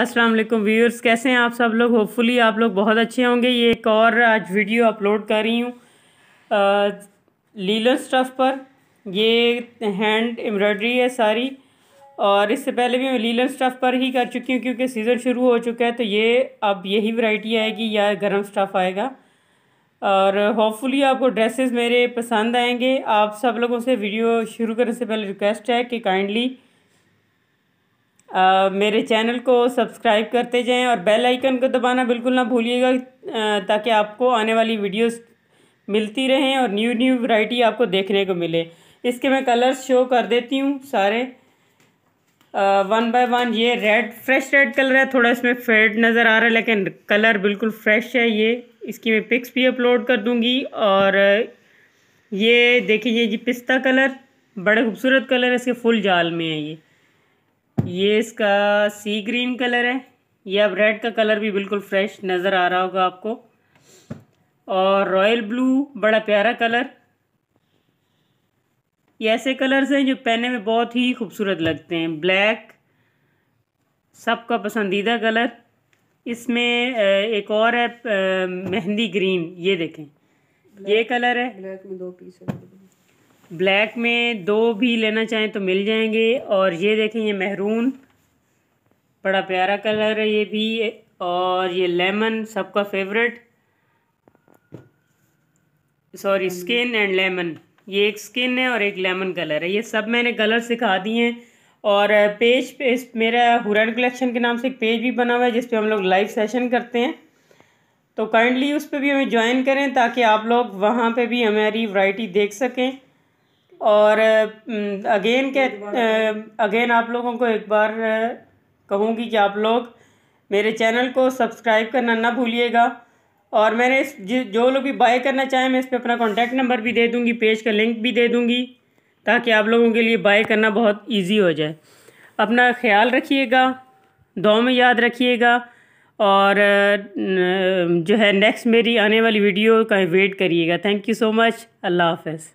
अस्सलाम वालेकुम व्यूअर्स कैसे हैं आप सब लोग होपफुली आप लोग बहुत अच्छे होंगे ये एक और आज वीडियो अपलोड कर रही हूँ लीलन स्टफ़ पर ये हैंड एम्ब्रॉयडरी है सारी और इससे पहले भी मैं लीलन स्टफ़ पर ही कर चुकी हूँ क्योंकि सीज़न शुरू हो चुका है तो ये अब यही वैरायटी आएगी या गर्म स्टफ़ आएगा और होपफुली आपको ड्रेसेस मेरे पसंद आएंगे आप सब लोगों से वीडियो शुरू करने से पहले रिक्वेस्ट है कि काइंडली आ, मेरे चैनल को सब्सक्राइब करते जाएं और बेल आइकन को दबाना बिल्कुल ना भूलिएगा ताकि आपको आने वाली वीडियोस मिलती रहें और न्यू न्यू वैरायटी आपको देखने को मिले इसके मैं कलर्स शो कर देती हूँ सारे आ, वन बाय वन ये रेड फ्रेश रेड कलर है थोड़ा इसमें फेड नज़र आ रहा है लेकिन कलर बिल्कुल फ्रेश है ये इसकी मैं पिक्स भी अपलोड कर दूँगी और ये देखिए ये जी पिस्ता कलर बड़े खूबसूरत कलर है इसके फुल जाल में है ये ये इसका सी ग्रीन कलर है ये अब रेड का कलर भी बिल्कुल फ्रेश नज़र आ रहा होगा आपको और रॉयल ब्लू बड़ा प्यारा कलर ये ऐसे कलर्स हैं जो पहनने में बहुत ही खूबसूरत लगते हैं ब्लैक सबका पसंदीदा कलर इसमें एक और है मेहंदी ग्रीन ये देखें ये कलर है ब्लैक में दो पीस है ब्लैक में दो भी लेना चाहें तो मिल जाएंगे और ये देखें ये महरून बड़ा प्यारा कलर है ये भी और ये लेमन सबका फेवरेट सॉरी हाँ स्किन एंड लेमन ये एक स्किन है और एक लेमन कलर है ये सब मैंने कलर सिखा दिए हैं और पेज पे मेरा हुरन कलेक्शन के नाम से एक पेज भी बना हुआ है जिस पर हम लोग लाइव सेशन करते हैं तो काइंडली उस पर भी हमें ज्वाइन करें ताकि आप लोग वहाँ पे भी हमारी वैरायटी देख सकें और अगेन के अगेन आप लोगों को एक बार कहूँगी कि आप लोग मेरे चैनल को सब्सक्राइब करना ना भूलिएगा और मैंने इस जो लोग भी बाय करना चाहें मैं इस पर अपना कॉन्टैक्ट नंबर भी दे दूँगी पेज का लिंक भी दे दूँगी ताकि आप लोगों के लिए बाय करना बहुत ईजी हो जाए अपना ख्याल रखिएगा दो में याद रखिएगा और जो है नेक्स्ट मेरी आने वाली वीडियो का वेट करिएगा थैंक यू सो मच अल्लाह हाफ